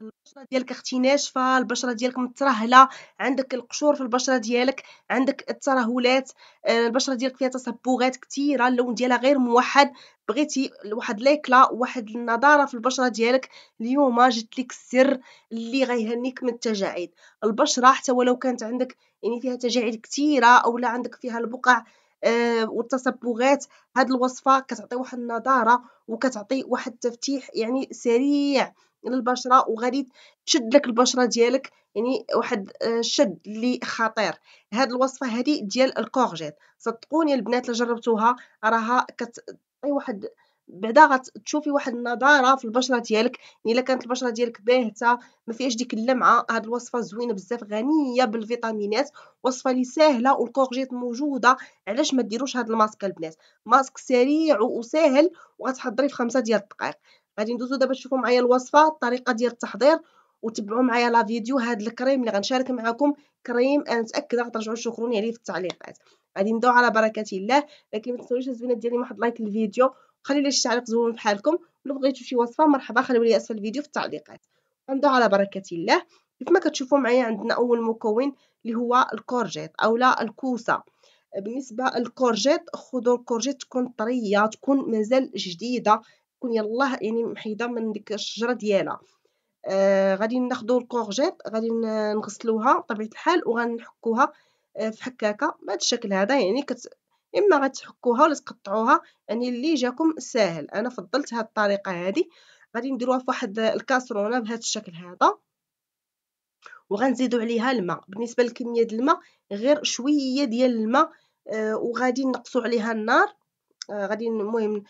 البشره ديالك اختي ناشفه البشره ديالك مترهله عندك القشور في البشره ديالك عندك الترهلات آه، البشره ديالك فيها تصبغات كثيره اللون ديالها غير موحد بغيتي واحد ليكلا واحد النضاره في البشره ديالك اليوم جات لك السر اللي غيهنيك من التجاعيد البشره حتى ولو كانت عندك يعني فيها تجاعيد كثيره اولا عندك فيها البقع آه والتصبغات هاد الوصفه كتعطي واحد النضاره وكتعطي واحد التفتيح يعني سريع للبشره وغادي تشد لك البشره ديالك يعني واحد الشد آه، اللي خطير هاد الوصفه هادي ديال الكورجيت صدقوني البنات اللي جربتوها راها كتعطي واحد بعدا غتشوفي واحد النضاره في البشره ديالك يعني الا كانت البشره ديالك باهته ما فيهاش ديك اللمعه هاد الوصفه زوينه بزاف غنيه بالفيتامينات وصفه لي سهله والكورجيت موجوده علاش ما ديروش هاد الماسك البنات ماسك سريع وسهل وغتحضري في خمسة ديال الدقائق غادي ندوزو دابا تشوفوا معايا الوصفه الطريقه ديال التحضير وتبعوا معايا لا فيديو هاد الكريم اللي غنشارك معكم كريم انا متاكده غترجعوا تشكروني عليه في التعليقات غادي ندعو على بركه الله لكن ما تنساوش ديالي واحد لايك للفيديو خلي لي التعليق زوين بحالكم ولو بغيتو شي وصفه مرحبا خليو لي اسفل الفيديو في التعليقات غندعو على بركه الله كيف ما كتشوفوا معايا عندنا اول مكون اللي هو الكورجيت اولا الكوسه بالنسبه للكورجيت خذوا الكورجيت تكون طريه تكون مازال جديده تكون يلاه يعني محيده من ديك الشجره ديالها آه غادي ناخذ الكورجيت غادي نغسلوها بطبيعه الحال وغنحكوها آه، في حكاكه بهذا الشكل هذا يعني كت اما غتحكوها ولا تقطعوها يعني اللي جاكم ساهل انا فضلت هذه الطريقه هذه غادي نديروها في واحد الكاسرونه بهذا الشكل هذا وغنزيدوا عليها الماء بالنسبه لكميه الماء غير شويه ديال الماء آه وغادي نقصوا عليها النار غادي المهم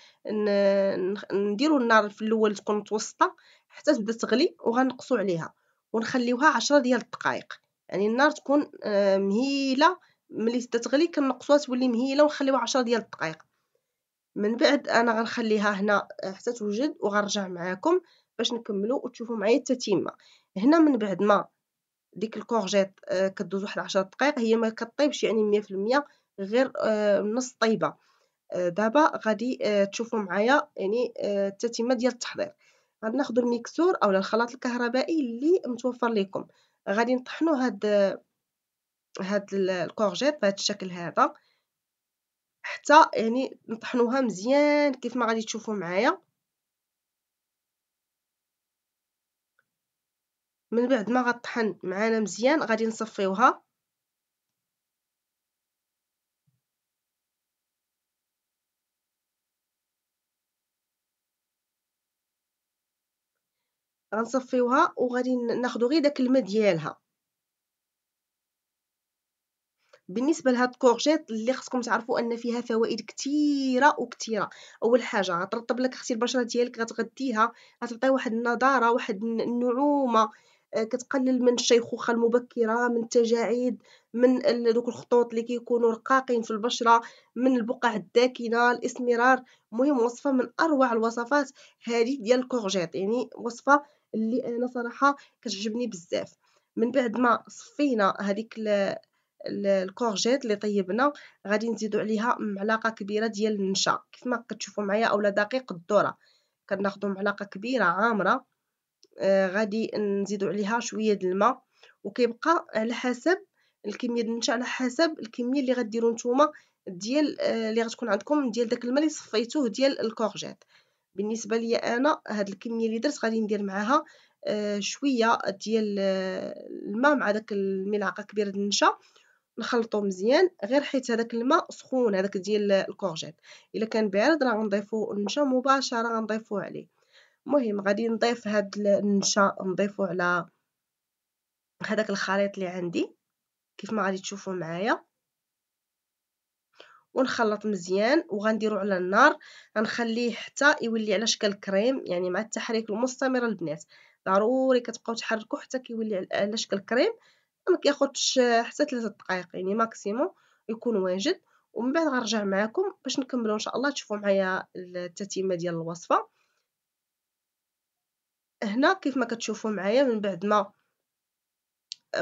نديرو النار في الاول تكون متوسطه حتى تبدا تغلي وغنقصو عليها ونخليوها عشرة ديال الدقائق يعني النار تكون آه، مهيله ملي تبدا تغلي كنقصوها تولي مهيله ونخليوها عشرة ديال الدقائق من بعد انا غنخليها هنا آه، حتى توجد وغنرجع معاكم باش نكملو وتشوفوا معايا التتمه هنا من بعد ما ديك الكورجيت آه، كدوز واحد 10 دقائق هي ما كطيبش يعني 100% غير نص طيبه دابا غادي آه، تشوفوا معايا يعني التتمه آه، ديال التحضير غناخذوا الميكسور اولا الخلاط الكهربائي اللي متوفر لكم غادي نطحنوا هاد هاد الكورجيت بهذا الشكل هذا حتى يعني نطحنوها مزيان كيف ما غادي تشوفوا معايا من بعد ما غطحن معانا مزيان غادي نصفيوها غنصفيوها وغادي ناخذ غير داك الماء ديالها بالنسبه لهاد الكورجيت اللي خصكم تعرفوا ان فيها فوائد كثيره وكثيره اول حاجه غترطب لك اختي البشره ديالك غتغديها غتعطي واحد النضاره واحد النعومه آه، كتقلل من الشيخوخه المبكره من التجاعيد من دوك الخطوط اللي كيكونوا رقاقين في البشره من البقع الداكنه الاسمرار المهم وصفه من اروع الوصفات هذه ديال الكورجيت يعني وصفه اللي انا صراحه كتعجبني بزاف من بعد ما صفينا هذيك الكورجيت اللي طيبنا غادي نزيدو عليها معلقه كبيره ديال النشا كيف ما كتشوفوا معايا اولا دقيق الذره كناخذوا معلقه كبيره عامره آه غادي نزيدو عليها شويه د الماء وكيبقى على حسب الكميه ديال النشا على حسب الكميه اللي غديروا نتوما ديال آه، اللي غتكون عندكم ديال داك الماء اللي صفيتوه ديال الكورجيت بالنسبه لي انا هاد الكميه اللي درت غادي ندير معاها آه شويه ديال آه، الماء مع داك الملعقه كبيره ديال النشا نخلطو مزيان غير حيت هذاك الماء سخون هذاك ديال الكورجيت الا كان بارد راه غنضيفو النشا مباشره غنضيفوه عليه المهم غادي نضيف هاد النشا نضيفو على هذاك الخليط اللي عندي كيف ما غادي تشوفوا معايا ونخلط مزيان وغنديرو على النار غنخليه حتى يولي على شكل كريم يعني مع التحريك المستمر البنات ضروري كتبقاو تحركو حتى كيولي على شكل كريم ما كياخذش حتى 3 دقائق يعني ماكسيموم يكون واجد ومن بعد غنرجع معكم باش نكملو ان شاء الله تشوفوا معايا التتمه ديال الوصفه هنا كيف ما كتشوفوا معايا من بعد ما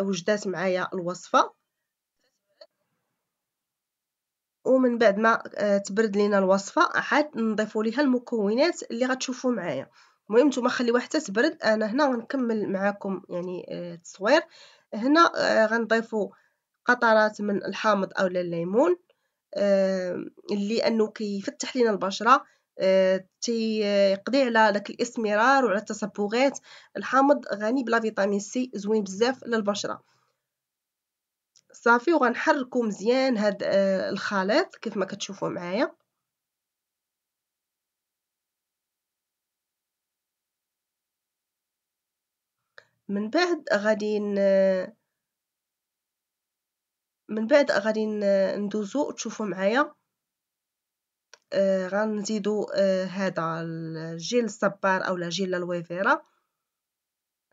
وجدات معايا الوصفه ومن بعد ما آه، تبرد لينا الوصفه عاد نضيفوا ليها المكونات اللي غتشوفوا معايا المهم نتوما خليوها حتى تبرد انا هنا غنكمل معاكم يعني آه، التصوير هنا آه، غنضيفوا قطرات من الحامض او الليمون انه كيفتح لينا البشره تيقضي على داك الاسمرار وعلى التصبغات الحامض غني بلا فيتامين سي زوين بزاف للبشره صافي وغنحركو مزيان هاد آه، الخليط كيف ما كتشوفوا معايا من بعد غادي من بعد غادي ندوزو تشوفوا معايا آه غنزيدو آه هذا الجيل الصبار اولا جيل الويفيرا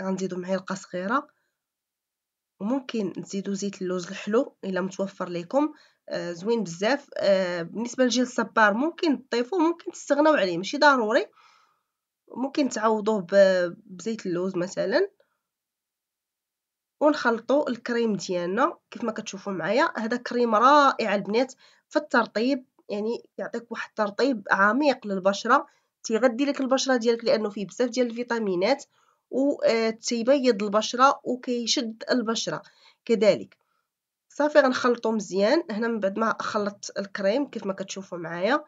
غنزيدو معايا القصغيره صغيره وممكن تزيدو زيت اللوز الحلو الا متوفر ليكم آه، زوين بزاف آه، بالنسبه لجيل الصبار ممكن تضيفوه ممكن تستغناو عليه ماشي ضروري ممكن تعوضوه بزيت اللوز مثلا ونخلطوا الكريم ديالنا كيف ما كتشوفوا معايا هذا كريم رائع البنات في الترطيب يعني يعطيك واحد الترطيب عميق للبشره تيغدي لك البشره ديالك لانه فيه بزاف ديال الفيتامينات وتبيض آه، البشرة وكيشد البشرة كذلك صافي غنخلطو مزيان هنا من بعد ما خلطت الكريم كيف ما كتشوفوا معايا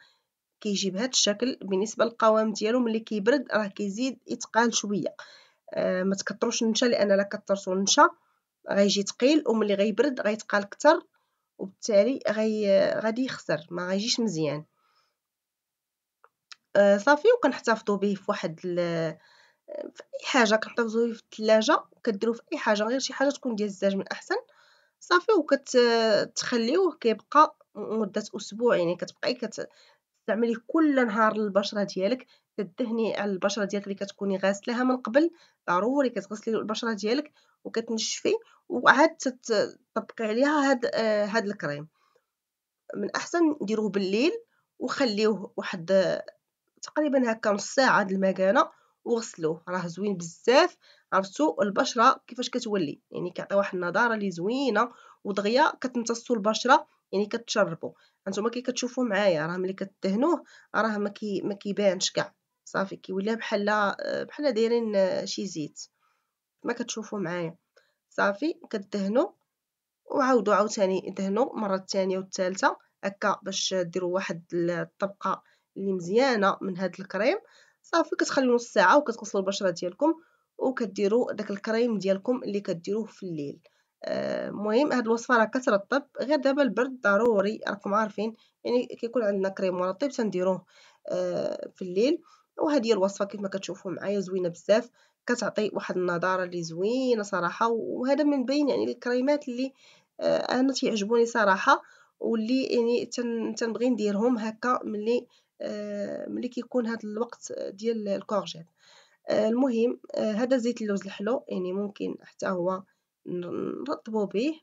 كيجي بهذا الشكل بالنسبه للقوام ديالو ملي كيبرد راه كيزيد يتقال شويه آه ما تكثروش النشا لان الا كثرتو النشا غيجي ثقيل وملي غيبرد غيتقال كثر وبالتالي غي غادي يخسر ما غيجيش مزيان آه صافي وكنحتفظوا به في واحد في اي حاجه كنحطو في الثلاجه كديروا في اي حاجه غير شي حاجه تكون ديال الزاج من احسن صافي وكتخليوه كيبقى مده اسبوع يعني كتبقاي كتستعملي كل نهار البشره ديالك كدهني على البشره ديالك اللي كتكوني غاسلاها من قبل ضروري كتغسلي البشره ديالك وكتنشفي وعاد تطبقي عليها هاد آه هاد الكريم من احسن ديروه بالليل وخليوه واحد تقريبا هكا نص ساعه د المكانه وغسلوه راه زوين بزاف عرفتوا البشره كيفاش كتولي يعني كيعطي واحد النضاره اللي زوينه ودغيا كتمتصوا البشره يعني كتشربوا انتما كي كتشوفوا معايا راه ملي كتدهنوه راه ما كي ما كيبانش كاع صافي كيولي بحال آه، بحال دايرين آه، شي زيت ما كتشوفوا معايا صافي كدهنوا وعاودوا عاوتاني دهنوا مره الثانيه والثالثه هكا باش ديروا واحد الطبقه اللي مزيانه من هذا الكريم صافي كتخليو نص ساعه وكتغسلوا البشره ديالكم وكديروا داك الكريم ديالكم اللي كديروه في الليل المهم آه، هاد الوصفه راه كترطب غير دابا البرد ضروري راكم عارفين يعني كيكون عندنا كريم مرطب تنديروه آه، في الليل وهذه الوصفه كيف ما كتشوفوا معايا زوينه بزاف كتعطي واحد النضاره اللي زوينه صراحه وهذا من بين يعني الكريمات اللي آه، انا تيعجبوني صراحه واللي يعني تنبغي نديرهم هكا ملي آه، ملي كيكون هذا الوقت ديال الكورجيت آه، المهم آه، هذا زيت اللوز الحلو يعني ممكن حتى هو نرطبو به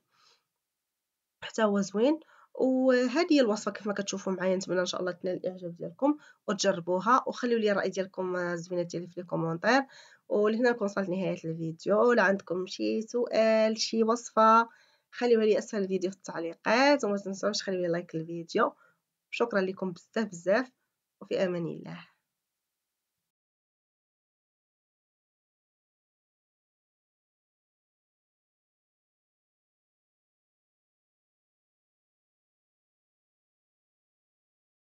حتى هو زوين وهذه هي الوصفه ما كتشوفوا معايا نتمنى ان شاء الله تنال الاعجاب ديالكم وتجربوها وخليو لي الراي ديالكم زوينه ديالي في لي كومونتير ولهنا نكون وصلت لنهايه الفيديو ولا عندكم شي سؤال شي وصفه خليوها لي اسفل الفيديو في التعليقات وما تنساوش خليوا لي لايك للفيديو شكرا لكم بزاف بزاف وفي أمان الله